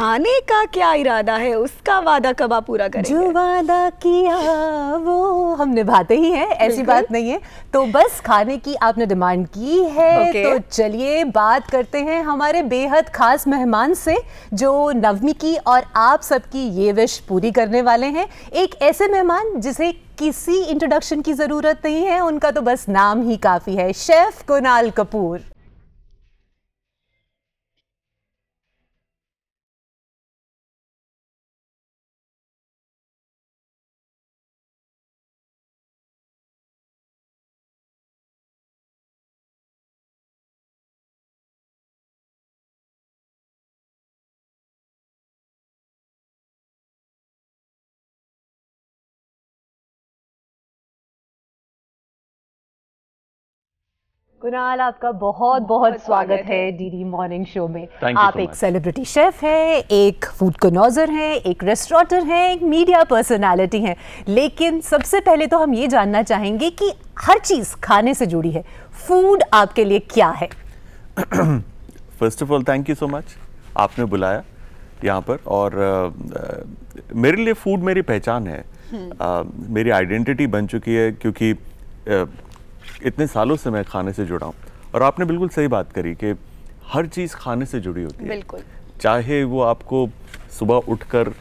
खाने का क्या इरादा है उसका वादा कब आप पूरा करेंगे जो वादा किया वो हम निभाते ही हैं ऐसी बात नहीं है तो बस खाने की आपने डिमांड की है okay. तो चलिए बात करते हैं हमारे बेहद खास मेहमान से जो नवमी की और आप सबकी ये विश पूरी करने वाले हैं एक ऐसे मेहमान जिसे किसी इंट्रोडक्शन की ज़रूरत नहीं है उनका तो बस नाम ही काफ़ी है शेफ़ कुणाल कपूर कुणाल आपका बहुत बहुत स्वागत है डीडी मॉर्निंग शो में आप so एक सेलिब्रिटी शेफ हैं एक फूड कनोजर हैं एक रेस्टोरेंटर हैं एक मीडिया पर्सनालिटी हैं लेकिन सबसे पहले तो हम ये जानना चाहेंगे कि हर चीज़ खाने से जुड़ी है फूड आपके लिए क्या है first of all thank you so much आपने बुलाया यहाँ पर और uh, uh, मेरे लिए फूड मेरी पहचान है uh, मेरी आइडेंटिटी बन चुकी है क्योंकि इतने सालों से मैं खाने से जुड़ा हूँ और आपने बिल्कुल सही बात करी कि हर चीज़ खाने से जुड़ी होती है बिल्कुल चाहे वो आपको सुबह उठकर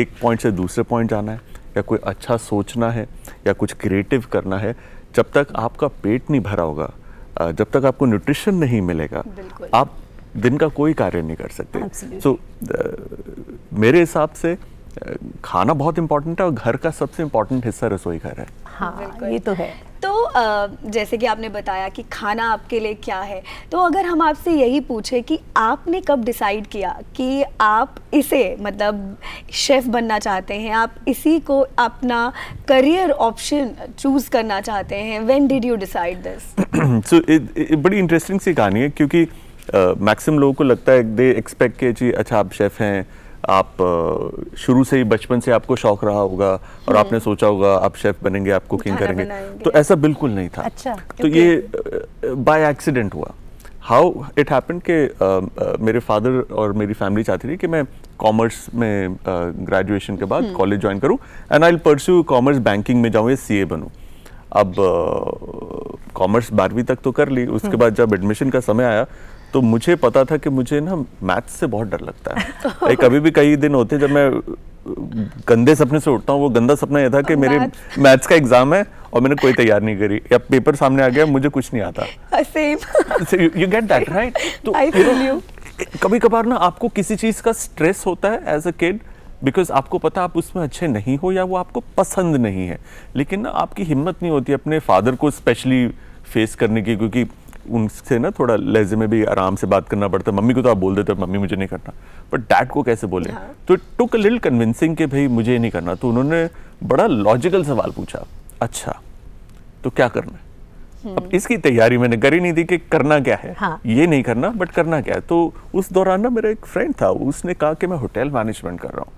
एक पॉइंट से दूसरे पॉइंट जाना है या कोई अच्छा सोचना है या कुछ क्रिएटिव करना है जब तक आपका पेट नहीं भरा होगा जब तक आपको न्यूट्रिशन नहीं मिलेगा आप दिन का कोई कार्य नहीं कर सकते सो so, uh, मेरे हिसाब से uh, खाना बहुत इम्पॉर्टेंट है और घर का सबसे इम्पॉर्टेंट हिस्सा रसोई घर है हाँ ये तो है तो जैसे कि आपने बताया कि खाना आपके लिए क्या है तो अगर हम आपसे यही पूछे कि आपने कब डिसाइड किया कि आप इसे मतलब शेफ़ बनना चाहते हैं आप इसी को अपना करियर ऑप्शन चूज़ करना चाहते हैं when did you decide this so बड़ी इंटरेस्टिंग सी कहानी है क्योंकि मैक्सिमम uh, लोगों को लगता है दे एक्सपेक्ट के जी अच्छा आप शेफ़ हैं आप शुरू से ही बचपन से आपको शौक रहा होगा और हम्म। आपने सोचा होगा आप शेफ बनेंगे आप कुकिंग करेंगे तो ऐसा बिल्कुल नहीं था अच्छा, तो ये बाय एक्सीडेंट हुआ हाउ इट हैपन के मेरे फादर और मेरी फैमिली चाहती थी कि मैं कॉमर्स में ग्रेजुएशन के बाद कॉलेज हम्म। ज्वाइन करूं and I pursue commerce banking में जाऊं या सीए बनूं अब कॉमर्स बारहवीं तक तो कर ली उसके हम्म। बाद जब एडमिशन का समय आया तो मुझे पता था कि मुझे ना मैथ्स से बहुत डर लगता है एक अभी भी कई दिन होते जब मैं गंदे सपने से उठता हूँ वो गंदा सपना यह था कि मेरे मैथ्स का एग्जाम है और मैंने कोई तैयार नहीं करी या पेपर सामने आ गया मुझे कुछ नहीं आता same you get that right तो कभी कभार ना आपको किसी चीज़ का स्ट्रेस होता है एज अ किड बिकॉज आपको पता आप उसमें अच्छे नहीं हो या वो आपको पसंद नहीं है लेकिन ना आपकी हिम्मत नहीं होती अपने फादर को स्पेशली फेस करने की क्योंकि उनसे ना थोड़ा लहजे में भी आराम से बात करना पड़ता है मम्मी को तो आप बोल देते मम्मी मुझे नहीं करना बट डैड को कैसे बोले तो टुक अ कन्विंसिंग कि भाई मुझे नहीं करना तो उन्होंने बड़ा लॉजिकल सवाल पूछा अच्छा तो क्या करना है hmm. अब इसकी तैयारी मैंने करी नहीं थी कि करना क्या है हाँ। ये नहीं करना बट करना क्या है तो उस दौरान ना मेरा एक फ्रेंड था उसने कहा कि मैं होटल मैनेजमेंट कर रहा हूँ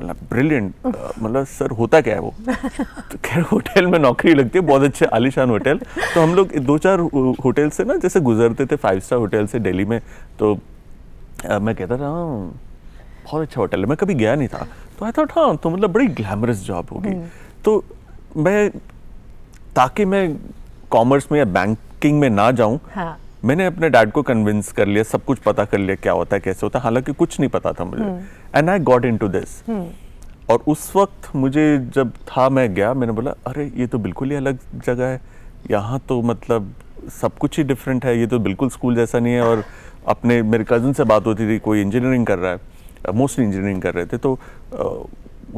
मतलब ब्रिलियंट uh, मतलब सर होता क्या है वो तो खैर होटल में नौकरी लगती है बहुत अच्छे आलिशान होटल तो हम लोग दो चार होटल uh, से ना जैसे गुजरते थे फाइव स्टार होटल से दिल्ली में तो आ, uh, मैं कहता था हाँ, बहुत अच्छा होटल है मैं कभी गया नहीं था तो आई थॉट हाँ तो मतलब बड़ी ग्लैमरस जॉब होगी हम्म। तो मैं ताकि मैं कॉमर्स में या बैंकिंग में ना जाऊँ हाँ. मैंने अपने डैड को कन्विंस कर लिया सब कुछ पता कर लिया क्या होता है कैसे होता है हालांकि कुछ नहीं पता था मुझे and I got into this और उस वक्त मुझे जब था मैं गया मैंने बोला अरे ये तो बिल्कुल ही अलग जगह है यहाँ तो मतलब सब कुछ ही डिफरेंट है ये तो बिल्कुल स्कूल जैसा नहीं है और अपने मेरे कज़न से बात होती थी कोई इंजीनियरिंग कर रहा है मोस्टली इंजीनियरिंग कर रहे थे तो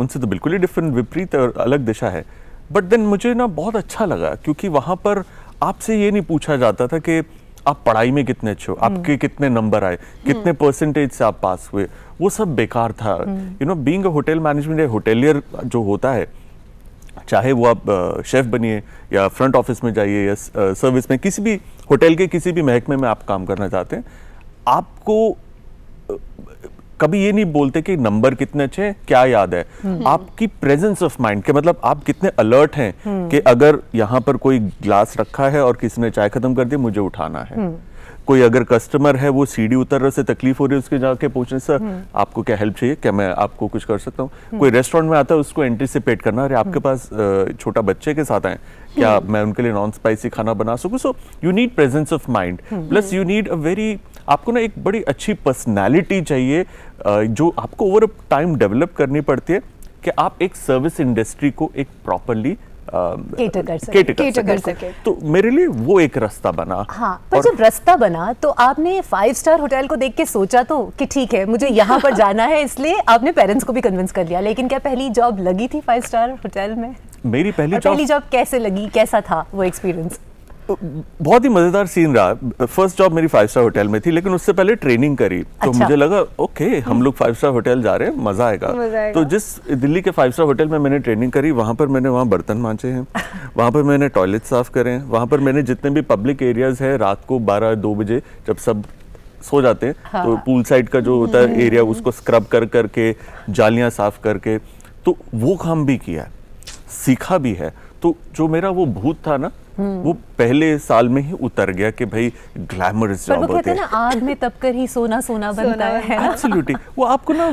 उनसे तो बिल्कुल ही डिफरेंट विपरीत और अलग दिशा है बट देन मुझे ना बहुत अच्छा लगा क्योंकि वहाँ पर आपसे ये नहीं पूछा जाता था कि आप पढ़ाई में कितने अच्छे हो हम्म। आपके कितने नंबर आए हम्म। कितने परसेंटेज से आप पास हुए वो सब बेकार था you know being hotel management या होटेलियर जो होता है चाहे वो आप शेफ़ बनिए या फ्रंट ऑफिस में जाइए या सर्विस में किसी भी होटल के किसी भी महकमे में आप काम करना चाहते हैं आपको कभी ये नहीं बोलते कि नंबर कितने अच्छे क्या याद है हम्म। आपकी प्रेजेंस ऑफ माइंड के मतलब आप कितने अलर्ट हैं हम्म। कि अगर यहाँ पर कोई ग्लास रखा है और किसी ने चाय खत्म कर दी मुझे उठाना है हम्म। कोई अगर कस्टमर है वो सीढ़ी रहा से तकलीफ हो रही है उसके जाके पूछने सर हम्म। आपको क्या हेल्प चाहिए क्या मैं आपको कुछ कर सकता हूँ हम्म। कोई रेस्टोरेंट में आता है उसको एंटिसिपेट करना अरे आपके हम्म। पास छोटा बच्चे के साथ आए क्या मैं उनके लिए नॉन स्पाइसी खाना बना सकूँ so you need presence of mind plus you need a very आपको ना एक बड़ी अच्छी पर्सनैलिटी चाहिए जो आपको ओवर टाइम डेवलप करनी पड़ती है कि आप एक सर्विस इंडस्ट्री को एक प्रॉपरली कर सके तो मेरे लिए वो एक रास्ता बना हाँ पर जब रास्ता बना तो आपने फाइव स्टार होटल को देख के सोचा तो कि ठीक है मुझे यहाँ पर जाना है इसलिए आपने पेरेंट्स को भी कन्विंस कर लिया लेकिन क्या पहली जॉब लगी थी फाइव स्टार होटल में मेरी पहली जॉब कैसे लगी कैसा था वो एक्सपीरियंस बहुत ही मज़ेदार सीन रहा फर्स्ट जॉब मेरी फाइव स्टार होटल में थी लेकिन उससे पहले ट्रेनिंग करी तो अच्छा। तो मुझे लगा ओके हम हम्म। लोग फाइव स्टार होटल जा रहे हैं मज़ा आएगा तो जिस दिल्ली के फाइव स्टार होटल में मैंने ट्रेनिंग करी वहाँ पर मैंने वहाँ बर्तन मांचे हैं वहाँ पर मैंने टॉयलेट साफ़ करे वहाँ पर मैंने जितने भी पब्लिक एरियाज़ है रात को बारह दो बजे जब सब सो जाते हैं हाँ। तो पूल साइड का जो होता है एरिया हम्म। उसको स्क्रब कर करके जालियाँ साफ़ करके तो वो काम भी किया सीखा भी है तो जो मेरा वो भूत था ना हम्म। वो पहले साल में ही उतर गया कि भाई ग्लैमर जॉब होती है ना आग में तपकर ही सोना सोना बनता है एब्सोल्युटली वो आपको ना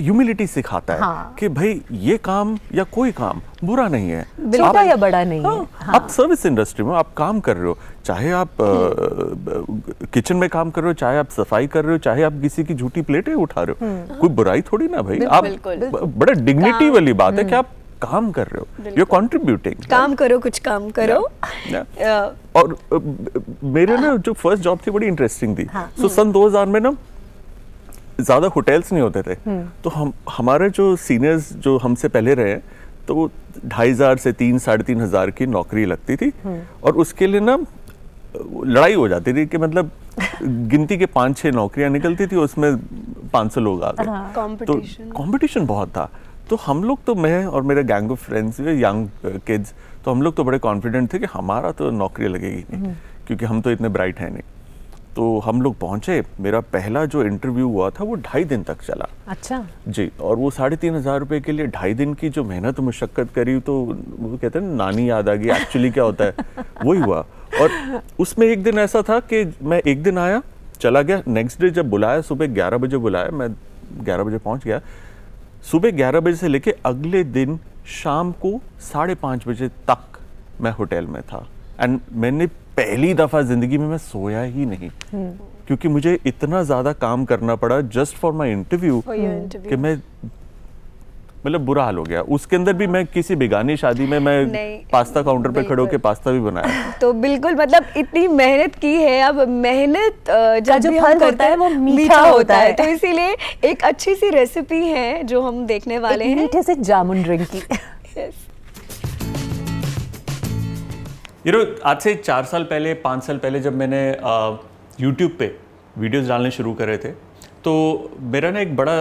ह्यूमिलिटी सिखाता है हाँ। कि भाई ये काम या कोई काम बुरा नहीं है छोटा या बड़ा नहीं हाँ, है हाँ।, हाँ। आप सर्विस इंडस्ट्री में आप काम कर रहे हो चाहे आप किचन में काम कर रहे हो चाहे आप सफाई कर रहे हो चाहे आप किसी की झूठी प्लेटें उठा रहे हो हम्म। कोई बुराई थोड़ी ना भाई आप बड़ा डिग्निटी वाली बात है कि हम्म। आप काम कर रहे हो यू कॉन्ट्रीब्यूटिंग काम करो कुछ काम करो और मेरे ना जो फर्स्ट जॉब थी बड़ी इंटरेस्टिंग थी सो हाँ। हम्म। सन 2000 में ना ज़्यादा होटल्स नहीं होते थे हम्म। तो हम हमारे जो सीनियर्स जो हमसे पहले रहे तो वो ढाई हज़ार से तीन साढ़े तीन हज़ार की नौकरी लगती थी हम्म। और उसके लिए ना लड़ाई हो जाती थी कि मतलब गिनती के पांच छह नौकरियां निकलती थी उसमें पांच सौ लोग आ गए हाँ। तो कंपटीशन बहुत था तो हम लोग तो मैं और मेरे gang of friends young kids तो हम लोग तो बड़े कॉन्फिडेंट थे कि हमारा तो नौकरी लगेगी नहीं हम्म। क्योंकि हम तो इतने ब्राइट हैं नहीं तो हम लोग पहुंचे मेरा पहला जो इंटरव्यू हुआ था वो ढाई दिन तक चला अच्छा जी और वो साढ़े तीन हज़ार रुपए के लिए ढाई दिन की जो मेहनत मुशक्क़त करी तो वो कहते हैं नानी याद आ गई एक्चुअली क्या होता है वही हुआ और उसमें एक दिन ऐसा था कि मैं एक दिन आया चला गया नेक्स्ट डे जब बुलाया सुबह ग्यारह बजे बुलाया मैं ग्यारह बजे पहुंच गया सुबह ग्यारह बजे से लेके अगले दिन शाम को साढ़े पाँच बजे तक मैं होटल में था एंड मैंने पहली दफ़ा ज़िंदगी में मैं सोया ही नहीं हम्म। क्योंकि मुझे इतना ज़्यादा काम करना पड़ा जस्ट फॉर माई इंटरव्यू कि मैं मतलब बुरा हाल हो गया उसके अंदर भी मैं किसी बिगानी शादी में मैं पास्ता काउंटर पे खड़े होकर पास्ता भी बनाया तो बिल्कुल मतलब इतनी मेहनत की है अब मेहनत जो फल करता है वो मीठा होता है तो इसीलिए एक अच्छी सी रेसिपी है जो हम देखने वाले हैं मीठे से जामुन ड्रिंक की यू नो आज से चार साल पहले पाँच साल पहले जब मैंने यूट्यूब पे वीडियोस डालने शुरू करे थे तो मेरा ना एक बड़ा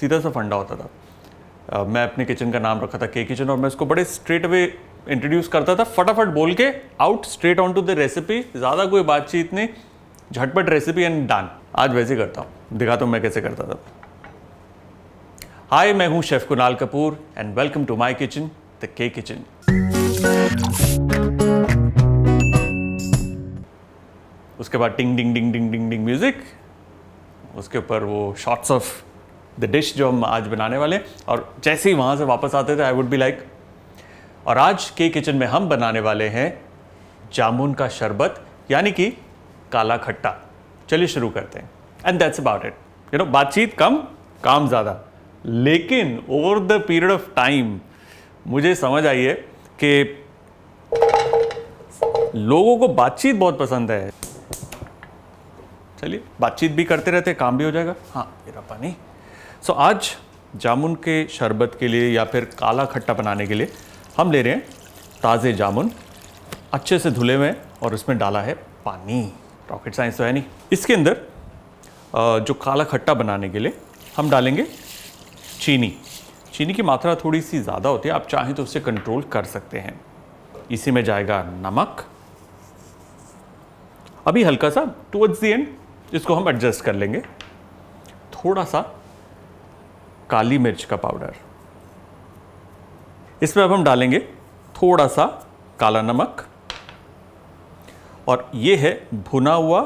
सीधा सा फंडा होता था मैं अपने किचन का नाम रखा था के किचन और मैं उसको बड़े स्ट्रेट अवे इंट्रोड्यूस करता था फटाफट बोल के out straight on to the recipe ज़्यादा कोई बातचीत नहीं झटपट रेसिपी एंड डन आज वैसे करता हूँ दिखाता तो हूँ मैं कैसे करता था हाय मैं हूँ chef Kunal Kapoor and welcome to my kitchen the K kitchen उसके बाद टिंग डिंग डिंग डिंग डिंग डिंग म्यूज़िक उसके ऊपर वो शॉर्ट्स ऑफ द डिश जो हम आज बनाने वाले और जैसे ही वहाँ से वापस आते थे आई वुड बी लाइक और आज के किचन में हम बनाने वाले हैं जामुन का शरबत यानी कि काला खट्टा चलिए शुरू करते हैं and that's about it you know बातचीत कम काम ज़्यादा लेकिन over the period of time मुझे समझ आई है कि लोगों को बातचीत बहुत पसंद है चलिए बातचीत भी करते रहते काम भी हो जाएगा हाँ मेरा पानी सो so, आज जामुन के शरबत के लिए या फिर काला खट्टा बनाने के लिए हम ले रहे हैं ताज़े जामुन अच्छे से धुले हुए हैं और उसमें डाला है पानी रॉकेट साइंस तो है नहीं इसके अंदर जो काला खट्टा बनाने के लिए हम डालेंगे चीनी चीनी की मात्रा थोड़ी सी ज़्यादा होती है आप चाहें तो उससे कंट्रोल कर सकते हैं इसी में जाएगा नमक अभी हल्का सा टूवर्ड्स दी एंड इसको हम एडजस्ट कर लेंगे थोड़ा सा काली मिर्च का पाउडर इसमें अब हम डालेंगे थोड़ा सा काला नमक और ये है भुना हुआ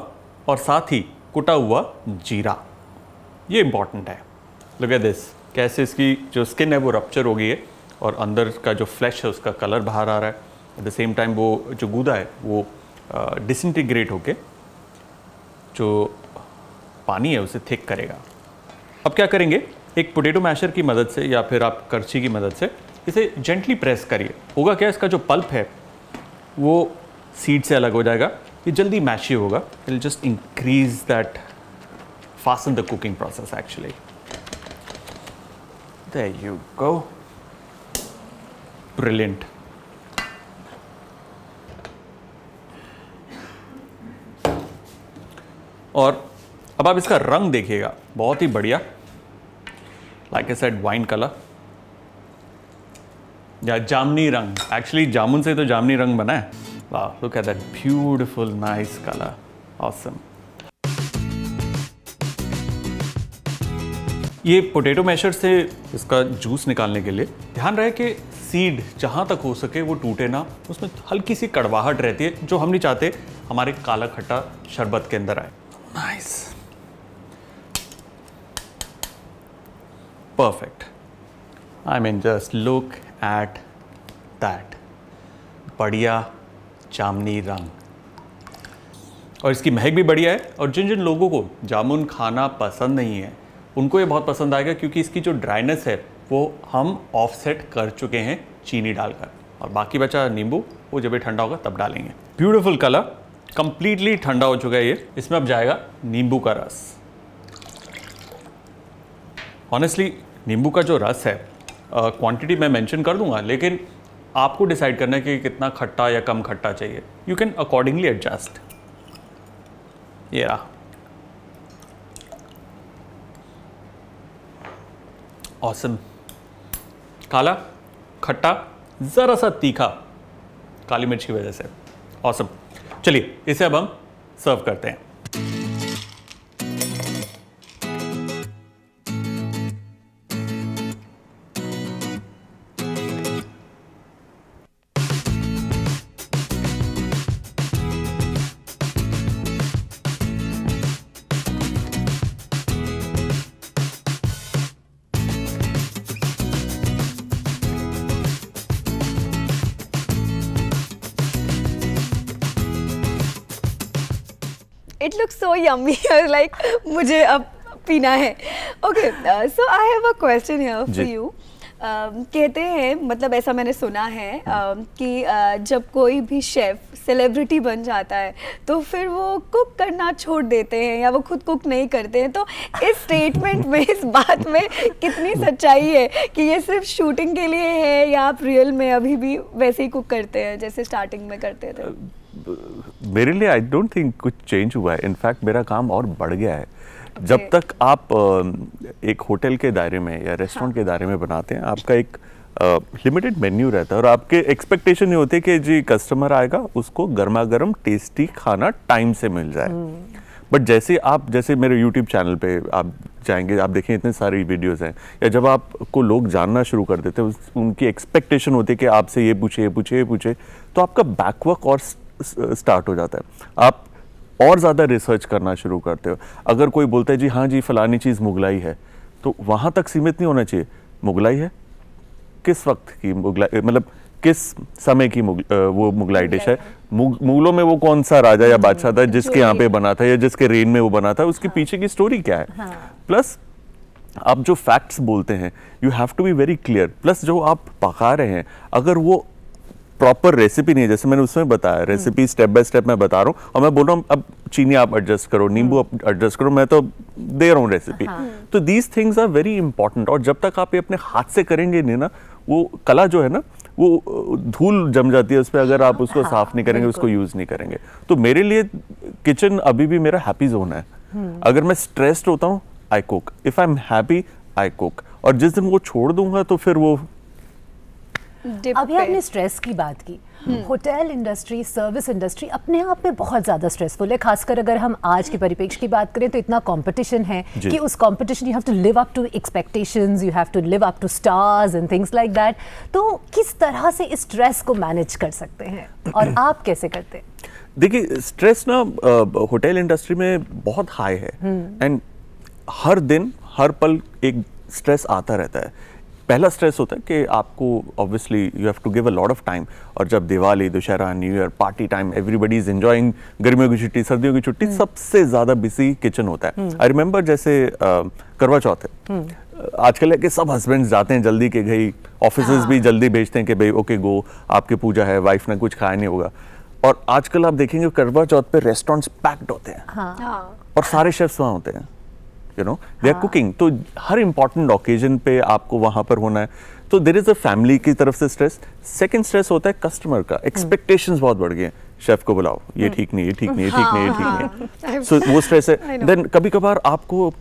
और साथ ही कुटा हुआ जीरा ये इम्पॉर्टेंट है लुक एट दिस कैसे इसकी जो स्किन है वो रप्चर हो गई है और अंदर का जो फ्लैश है उसका कलर बाहर आ रहा है एट द सेम टाइम वो जो गूदा है वो डिसइंटीग्रेट होके जो पानी है उसे थिक करेगा अब क्या करेंगे एक पोटेटो मैशर की मदद से या फिर आप करछी की मदद से इसे जेंटली प्रेस करिए होगा क्या इसका जो पल्प है वो सीड से अलग हो जाएगा ये जल्दी मैशी होगा it just increase that fast in the cooking process actually you go brilliant और अब आप इसका रंग देखिएगा बहुत ही बढ़िया like a set wine colour या जामनी रंग एक्चुअली जामुन से तो जामनी रंग बना है वाह look at that beautiful nice colour awesome ये पोटैटो मैशर से इसका जूस निकालने के लिए ध्यान रहे कि सीड जहाँ तक हो सके वो टूटे ना उसमें हल्की सी कड़वाहट रहती है जो हम नहीं चाहते हमारे काला खट्टा शरबत के अंदर आए nice nice. perfect. I mean, just look at that. बढ़िया jamuni रंग और इसकी महक भी बढ़िया है और जिन जिन लोगों को जामुन खाना पसंद नहीं है उनको ये बहुत पसंद आएगा क्योंकि इसकी जो ड्राइनेस है वो हम ऑफसेट कर चुके हैं चीनी डालकर और बाकी बचा नींबू वो जब ये ठंडा होगा तब डालेंगे ब्यूटीफुल कलर कंप्लीटली ठंडा हो चुका है ये इसमें अब जाएगा नींबू का रस ऑनेस्टली नींबू का जो रस है क्वांटिटी uh, मैं मेंशन कर दूंगा लेकिन आपको डिसाइड करना है कि कितना खट्टा या कम खट्टा चाहिए यू कैन अकॉर्डिंगली एडजस्ट ये रहा ऑसम काला खट्टा ज़रा सा तीखा काली मिर्च की वजह से ऑसम चलिए इसे अब हम सर्व करते हैं it look so yummy like मुझे अब पीना है okay so I have a question here for you कहते हैं मतलब ऐसा मैंने सुना है uh, कि uh, जब कोई भी शेफ़ सेलिब्रिटी बन जाता है तो फिर वो कुक करना छोड़ देते हैं या वो खुद कुक नहीं करते हैं तो इस स्टेटमेंट में इस बात में कितनी सच्चाई है कि ये सिर्फ शूटिंग के लिए है या आप रियल में अभी भी वैसे ही कुक करते हैं जैसे स्टार्टिंग में करते थे uh, मेरे लिए आई डोंट थिंक कुछ चेंज हुआ है इनफैक्ट मेरा काम और बढ़ गया है जब तक आप एक होटल के दायरे में या रेस्टोरेंट हाँ। के दायरे में बनाते हैं आपका एक लिमिटेड मेन्यू रहता है और आपके एक्सपेक्टेशन ये होते हैं कि जी कस्टमर आएगा उसको गर्मा गर्म टेस्टी खाना टाइम से मिल जाए बट हम्म। जैसे आप जैसे मेरे यूट्यूब चैनल पे आप जाएंगे आप देखें इतने सारी वीडियोस हैं या जब आपको लोग जानना शुरू कर देते हैं उनकी एक्सपेक्टेशन होती है कि आपसे ये पूछे ये पूछे ये पूछे तो आपका बैकवर्क और स्टार्ट हो जाता है आप और ज़्यादा रिसर्च करना शुरू करते हो अगर कोई बोलता है जी हाँ जी फलानी चीज़ मुगलाई है तो वहाँ तक सीमित नहीं होना चाहिए मुगलाई है किस वक्त की मुगलाई मतलब किस समय की मुग, वो मुगलाई डिश है मुगलों में वो कौन सा राजा या बादशाह था जिसके यहाँ पे बना था या जिसके रेन में वो बना था उसके हाँ। पीछे की स्टोरी क्या है हाँ। प्लस आप जो फैक्ट्स बोलते हैं you have to be very clear plus जो आप पका रहे हैं अगर वो प्रॉपर रेसिपी नहीं है जैसे मैंने उसमें बताया रेसिपी स्टेप बाय स्टेप मैं बता रहा हूँ और मैं बोल रहा हूँ अब चीनी आप एडजस्ट करो हम्म। नींबू आप एडजस्ट करो मैं तो दे रहा हूँ रेसिपी हाँ। तो these things are very important और जब तक आप ये अपने हाथ से करेंगे नहीं ना वो कला जो है ना वो धूल जम जाती है उस पर अगर आप उसको हाँ, साफ नहीं करेंगे उसको यूज़ नहीं करेंगे तो मेरे लिए किचन अभी भी मेरा हैप्पी जोन है हम्म। अगर मैं स्ट्रेस्ड होता हूँ I cook if I am happy I cook और जिस दिन वो छोड़ दूंगा तो फिर वो अभी आपने स्ट्रेस की बात की hmm. Hotel industry service industry अपने आप में बहुत ज़्यादा स्ट्रेसफुल है खासकर अगर हम आज के परिपेक्ष की बात करें तो इतना कंपटीशन है कि उस competition you have to live up to expectations you have to live up to stars and things like that तो किस तरह से इस स्ट्रेस को मैनेज कर सकते हैं और आप कैसे करते हैं देखिए स्ट्रेस ना होटल इंडस्ट्री में बहुत हाई है एंड हम्म। हर दिन हर पल एक स्ट्रेस आता रहता है पहला स्ट्रेस होता है कि आपको obviously you have to give a lot of time और जब Diwali Dussehra new year party time everybody is enjoying गर्मियों की छुट्टी सर्दियों की छुट्टी हम्म। सबसे ज़्यादा बिजी किचन होता है आई रिमेम्बर हम्म। जैसे करवा चौथ है हम्म। आजकल है कि सब हस्बैंड जाते हैं जल्दी के गई ऑफिस हाँ। भी जल्दी भेजते हैं कि भाई ओके गो आपकी पूजा है वाइफ ने कुछ खाया नहीं होगा और आजकल आप देखेंगे करवा चौथ पे रेस्टोरेंट्स पैक्ड होते हैं हाँ।, हाँ। और सारे शेफ्स वहाँ होते हैं you know they are cooking तो हर इंपॉर्टेंट ओकेजन पे आपको वहां पर होना है तो देर इज़ अ फैमिली की तरफ से स्ट्रेस सेकेंड स्ट्रेस होता है कस्टमर का एक्सपेक्टेशन हम्म। बहुत बढ़ गए हैं शेफ को बुलाओ ये हम्म। ठीक नहीं ये ठीक नहीं ये हाँ, ठीक नहीं ये हाँ, ठीक नहीं सो हाँ। वो स्ट्रेस है देन कभी कभार आपको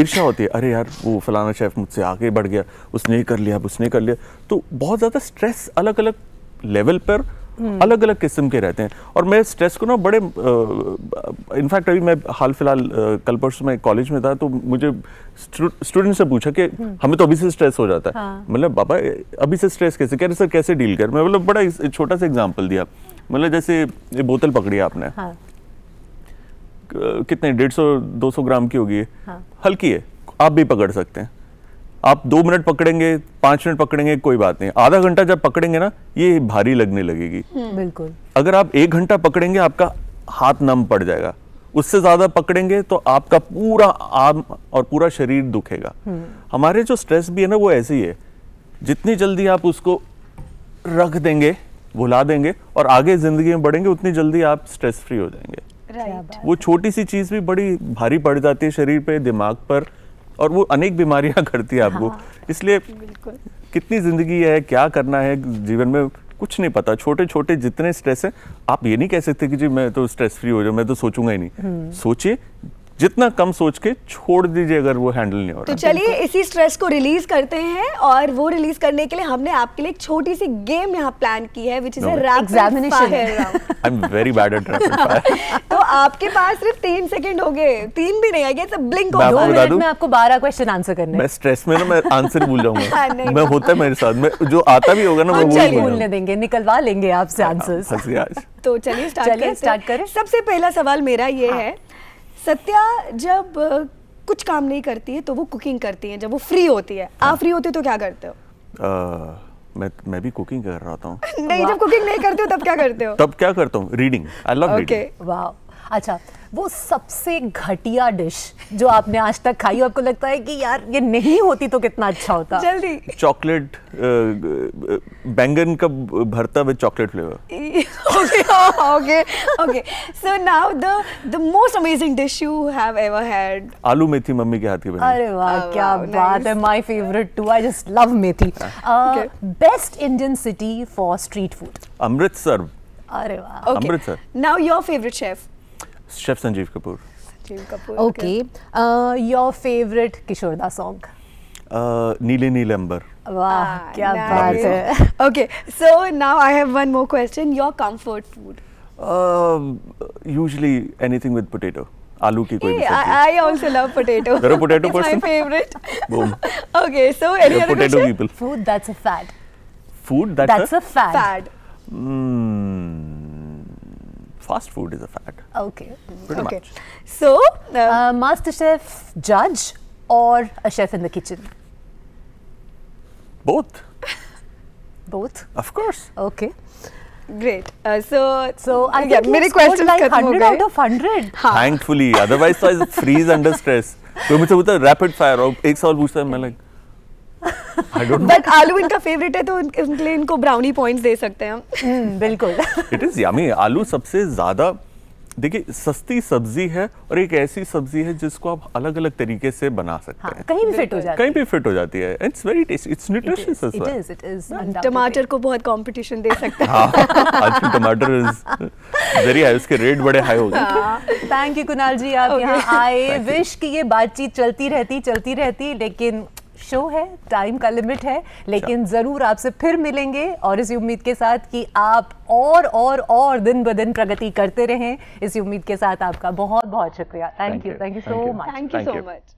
ईर्षा होती है अरे यार वो फलाना शेफ मुझसे आगे बढ़ गया उसने कर लिया अब उसने कर लिया तो बहुत ज़्यादा स्ट्रेस अलग अलग लेवल पर हम्म। अलग अलग किस्म के रहते हैं और मैं स्ट्रेस को ना बड़े इनफैक्ट अभी मैं हाल फिलहाल कल परसों में कॉलेज में था तो मुझे स्टूडेंट से पूछा कि हम्म। हमें तो अभी से स्ट्रेस हो जाता है हाँ। मतलब बाबा अभी से स्ट्रेस कैसे कह रहे सर कैसे डील कर मैं मतलब बड़ा छोटा सा एग्जाम्पल दिया मतलब जैसे ये बोतल पकड़ी आपने हाँ। कितने डेढ़ सौ दो सौ ग्राम की होगी हाँ। हल्की है आप भी पकड़ सकते हैं आप दो मिनट पकड़ेंगे पांच मिनट पकड़ेंगे कोई बात नहीं आधा घंटा जब पकड़ेंगे ना ये भारी लगने लगेगी हम्म। बिल्कुल अगर आप एक घंटा पकड़ेंगे आपका हाथ नम पड़ जाएगा उससे ज़्यादा पकड़ेंगे तो आपका पूरा आर्म और पूरा शरीर दुखेगा हम्म। हमारे जो स्ट्रेस भी है ना वो ऐसे ही है जितनी जल्दी आप उसको रख देंगे भुला देंगे और आगे ज़िंदगी में बढ़ेंगे उतनी जल्दी आप स्ट्रेस फ्री हो जाएंगे वो छोटी सी चीज़ भी बड़ी भारी पड़ जाती है शरीर पे दिमाग पर और वो अनेक बीमारियां करती है आपको हाँ, हाँ। इसलिए कितनी ज़िंदगी है क्या करना है जीवन में कुछ नहीं पता छोटे छोटे जितने स्ट्रेस हैं आप ये नहीं कह सकते कि जी मैं तो स्ट्रेस फ्री हो जाऊँ मैं तो सोचूंगा ही नहीं हम्म। सोचिए जितना कम सोच के छोड़ दीजिए अगर वो हैंडल नहीं हो तो रहा तो चलिए इसी स्ट्रेस को रिलीज करते हैं और वो रिलीज करने के लिए हमने आपके लिए एक छोटी सी गेम यहाँ प्लान की है which is examination very bad at तो आपके पास सिर्फ तीन सेकंड हो गए तीन भी नहीं आएंगे सब ब्लिंक मिनट में आपको बारह क्वेश्चन आंसर करने मैं स्ट्रेस में ना मैं आंसर भूल जाऊंगा हाँ, मैं होता है मेरे साथ में जो आता भी होगा ना मैं वो भूलने देंगे निकलवा लेंगे आपसे आंसर हाँ, हाँ, तो चलिए स्टार्ट करें सबसे पहला सवाल मेरा ये है सत्या जब कुछ काम नहीं करती है तो वो कुकिंग करती है जब वो फ्री होती है आप फ्री हाँ। होते हो तो क्या करते हो मैं मैं भी कुकिंग कर रहा था नहीं जब कुकिंग नहीं करते हो तब क्या करते हो तब क्या करता हूँ रीडिंग आई लव ओके वाह अच्छा वो सबसे घटिया डिश जो आपने आज तक खाई आपको लगता है कि यार ये नहीं होती तो कितना अच्छा होता जल्दी चॉकलेट बैंगन का भरता with chocolate flavour okay okay okay so now the the most amazing dish you have ever had aloo methi mummy के हाथ की बनी अरे वाह oh, क्या बात है my favourite too I just love methi best Indian city for street food Amritsar अरे वाह Amritsar now your favourite chef chef sanjeev kapoor sanjeev kapoor okay, okay. Uh, your नीले नीले अंबर वाह क्या बात है okay so now I have one more question your comfort food usually anything with potato आलू की कोई I also love potato there potato person my favourite boom okay so any other potato people food that's a fad food that's a fad fast food is a fad. Okay. Pretty okay. Much. So, uh, master chef judge or a chef in the kitchen? Both. Both. Of course. Okay. Great. Uh, so, so I yeah, think many questions like 100 out of 100. Thankfully, otherwise I freeze under stress. So, मुझसे बोलता है rapid fire but आलू इनका favourite है तो उनके लिए इनको ब्राउनी पॉइंट्स दे सकते हैं हम हम्म, बिल्कुल इट इज़ यामी आलू सबसे ज़्यादा देखिए सस्ती सब्जी है और एक ऐसी सब्जी है जिसको आप अलग अलग तरीके से बना सकते हाँ, हैं कहीं भी फिट हो जाती है कहीं भी फिट हो जाती है it's very tasty it's nutritious it it is is टमाटर को बहुत कंपटीशन दे सकते हैं हां आज टमाटर इज वेरी हाई उसके रेट बड़े हाई हो गए थैंक हाँ, यू कुणाल जी आप यहां आए विश की ये बातचीत चलती रहती चलती रहती लेकिन शो है टाइम का लिमिट है लेकिन अच्छा। ज़रूर आपसे फिर मिलेंगे और इसी उम्मीद के साथ कि आप और और और दिन ब दिन प्रगति करते रहें इसी उम्मीद के साथ आपका बहुत बहुत शुक्रिया thank you thank you so much thank you so much